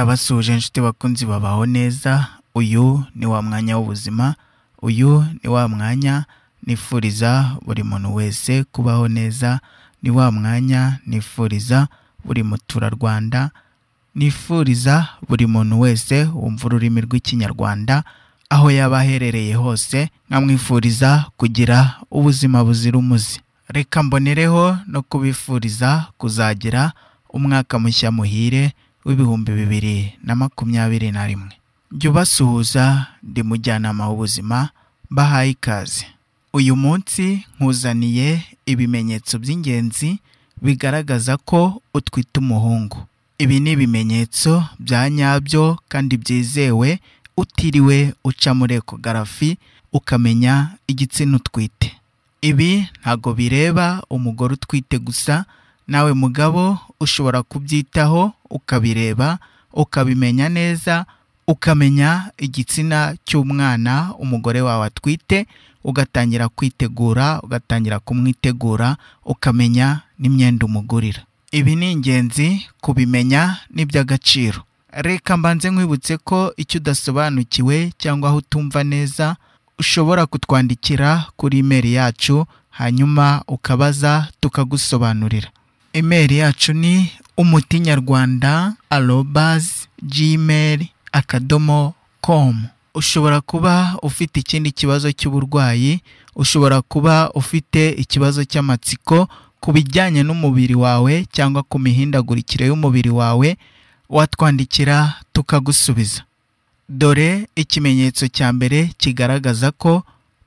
ndabasuhuje nshuti bakunzi babaho neza uyu ni wa mwanya w'ubuzima uyu ni wa mwanya nifuriza buri muntu wese kubaho neza ni wa mwanya nifuriza buri muturarwanda nifuriza buri muntu wese wumva ururimi rw'ikinyarwanda aho yaba aherereye hose nkamwifuriza kugira ubuzima buzira umuze reka mbonereho no kubifuriza kuzagira umwaka mushya muhire w'ibihumbi bibiri na makumyabiri na rimwe jya ubasuhuza ndi mujyanama w'ubuzima bahaye ikaze uyu munsi nkuzaniye ibimenyetso by'ingenzi bigaragaza ko utwite umuhungu ibi ni ibimenyetso bya nyabyo kandi byizewe utiriwe uca muri ekogarafi ukamenya igitsina utwite ibi ntago bireba umugore utwite gusa nawe mugabo ushobora kubyitaho ukabireba ukabimenya neza ukamenya igitsina cy'umwana umugore wawe atwite ugatangira kwitegura ugatangira kumwitegura ukamenya n'imyenda umugurira ibi ni ingenzi kubimenya n'iby'agaciro reka mbanze nkwibutse ko icyo udasobanukiwe cyangwa aho utumva neza ushobora kutwandikira kuri imeri yacu hanyuma ukabaza tukagusobanurira imeri yacu ni umuti nyarwanda arobazi jimeri akadomo komu ushobora kuba ufite ikindi kibazo cy'uburwayi ushobora kuba ufite ikibazo cy'amatsiko ku bijyanye n'umubiri wawe cyangwa ku mihindagurikire y'umubiri wawe watwandikira tukagusubiza dore ikimenyetso cya mbere kigaragaza ko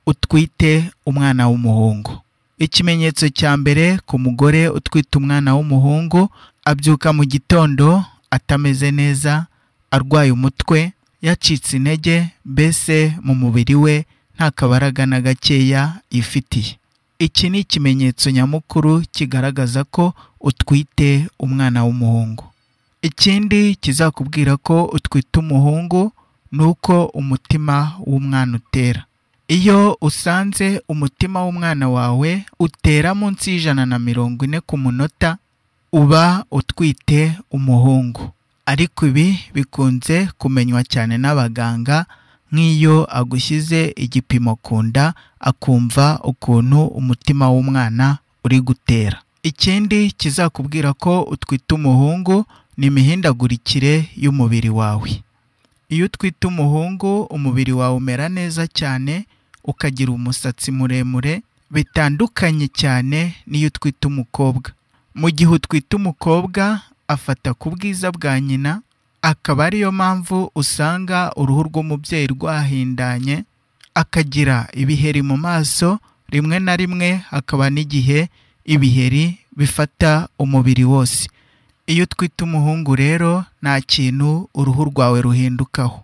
utwite umwana w'umuhungu ikimenyetso cya mbere ku mugore utwite umwana w'umuhungu abyuka mu gitondo atameze neza arwaye umutwe yacitse intege mbese mu mubiri we nta kabaraga na gakeya yifitiye iki ni ikimenyetso nyamukuru kigaragaza ko utwite umwana w'umuhungu ikindi kizakubwira ko utwite umuhungu ni uko umutima w'umwana utera iyo usanze umutima w'umwana wawe utera munsi y'ijana na mirongo ine ku munota uba utwite umuhungu ariko ibi bikunze kumenywa cyane n'abaganga nk'iyo agushyize igipimo ku nda akumva ukuntu umutima w'umwana uri gutera ikindi kizakubwira ko utwite umuhungu ni imihindagurikire y'umubiri wawe iyo utwite umuhungu umubiri wawe umera neza cyane ukagira umusatsi muremure bitandukanye cyane n'iyo utwite umukobwa mu gihe utwite umukobwa afata ku bwiza bwa nyina akaba ariyo mpamvu usanga uruhu rw'umubyeyi rwahindanye akagira ibiheri mu maso rimwe na rimwe hakaba n'igihe ibiheri bifata umubiri wose iyo utwite umuhungu rero nta kintu uruhu rwawe ruhindukaho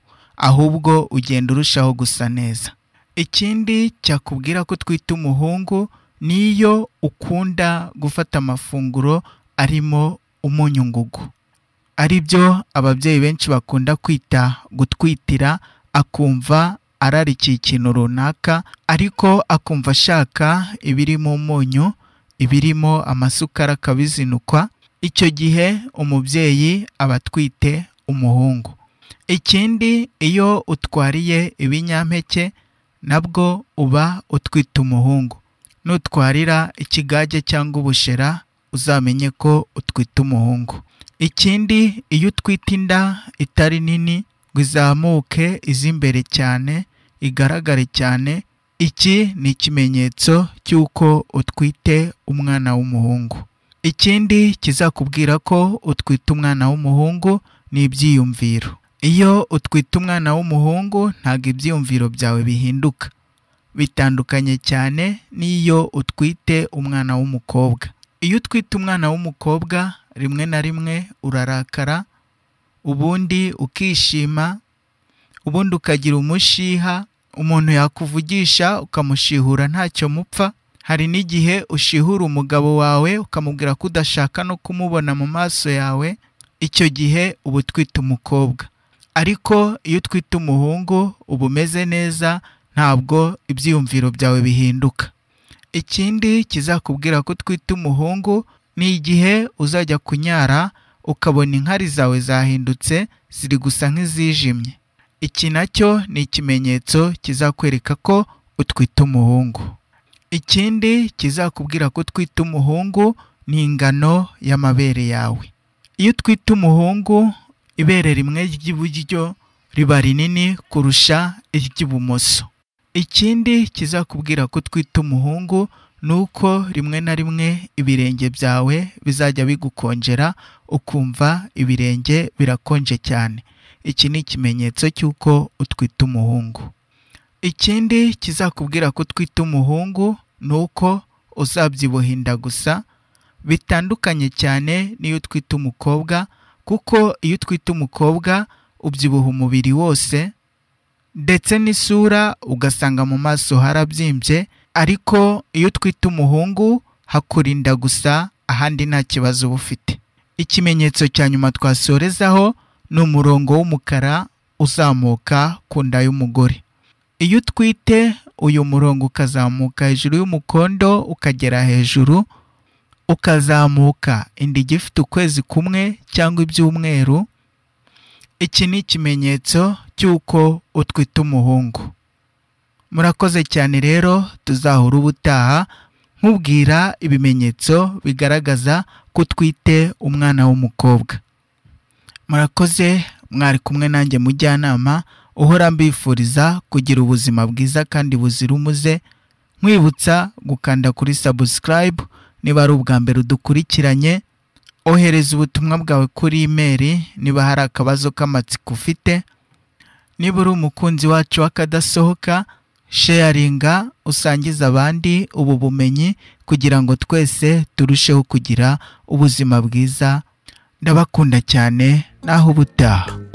ahubwo ugenda urushaho gusa neza ikindi cyakubwira ko twita umuhungu niyo ukunda gufata amafunguro arimo umunyu ngugu ari byo ababyeyi benshi bakunda kwita gutwitira akumva ararikiye ikintu runaka ariko akumva ashaka ibirimo umunyu ibirimo amasukari akabizinukwa icyo gihe umubyeyi aba atwite umuhungu ikindi iyo utwariye ibinyampeke nabwo uba utwite umuhungu nutwarira ikigage cyangwa ubushera uzamenye ko utwite umuhungu ikindi iyo utwite inda itari nini ngo izamuke iz'imbere cyane igaragare cyane iki ni ikimenyetso cy'uko utwite umwana w'umuhungu ikindi kizakubwira ko utwite umwana w'umuhungu ni ibyiyumviro iyo utwite umwana w'umuhungu ntabwo ibyiyumviro byawe bihinduka bitandukanye cyane n'iyo utwite umwana w'umukobwa iyo utwite umwana w'umukobwa rimwe na rimwe urarakara ubundi ukishima ubundi ukagira umushiha umuntu yakuvugisha ukamushihura ntacyo mupfa hari n'igihe ushihura umugabo wawe ukamubwira ko udashaka no kumubona mu maso yawe icyo gihe uba utwite umukobwa ariko iyo utwite umuhungu uba umeze neza ntabwo ibyiyumviro byawe bihinduka ikindi kizakubwira ko utwite umuhungu ni igihe uzajya kunyara ukabona inkari zawe zahindutse ziri gusa nk'izijimye iki nacyo ni ikimenyetso kizakwereka ko utwite umuhungu ikindi kizakubwira ko utwite umuhungu ni ingano y'amabere yawe iyo utwite umuhungu ibere rimwe ry'iburyo riba rinini kurusha iry'ibumoso ikindi kizakubwira ko utwite umuhungu ni uko rimwe na rimwe ibirenge byawe bizajya bigukonjera ukumva ibirenge birakonje cyane iki ni ikimenyetso cy'uko utwite umuhungu ikindi kizakubwira ko utwite umuhungu ni uko uzabyibuha gusa bitandukanye cyane n'iyo utwite umukobwa kuko iyo utwite umukobwa ubyibuha umubiri wose ndetse n'isura ugasanga mu maso harabyimbye ariko iyo utwite umuhungu hakurinda gusa ahandi nta kibazo uba ufite ikimenyetso cya nyuma twasorezaho ni umurongo w'umukara uzamuka ku nda y'umugore iyo utwite uyu murongo ukazamuka hejuru y'umukondo ukagera hejuru ukazamuka indige ifite ukwezi kumwe cyangwa ibyumweru iki ni ikimenyetso cy'uko utwite umuhungu murakoze cyane rero tuzahura ubutaha nkubwira ibimenyetso bigaragaza ko utwite umwana w'umukobwa murakoze mwari kumwe nanjye mujyanama uhora mbifuriza kugira ubuzima bwiza kandi buzira umuze nkwibutsa gukanda kuri sabusikarayibu niba ari ubwa mbere udukurikiranye ohereza ubutumwa bwawe kuri imeri niba hari akabazo k'amatsiko ufite niba uri umukunzi wacu w'akadasohoka sheyaringa usangiza abandi ubu bumenyi kugira ngo twese turusheho kugira ubuzima bwiza ndabakunda cyane naho ubutaha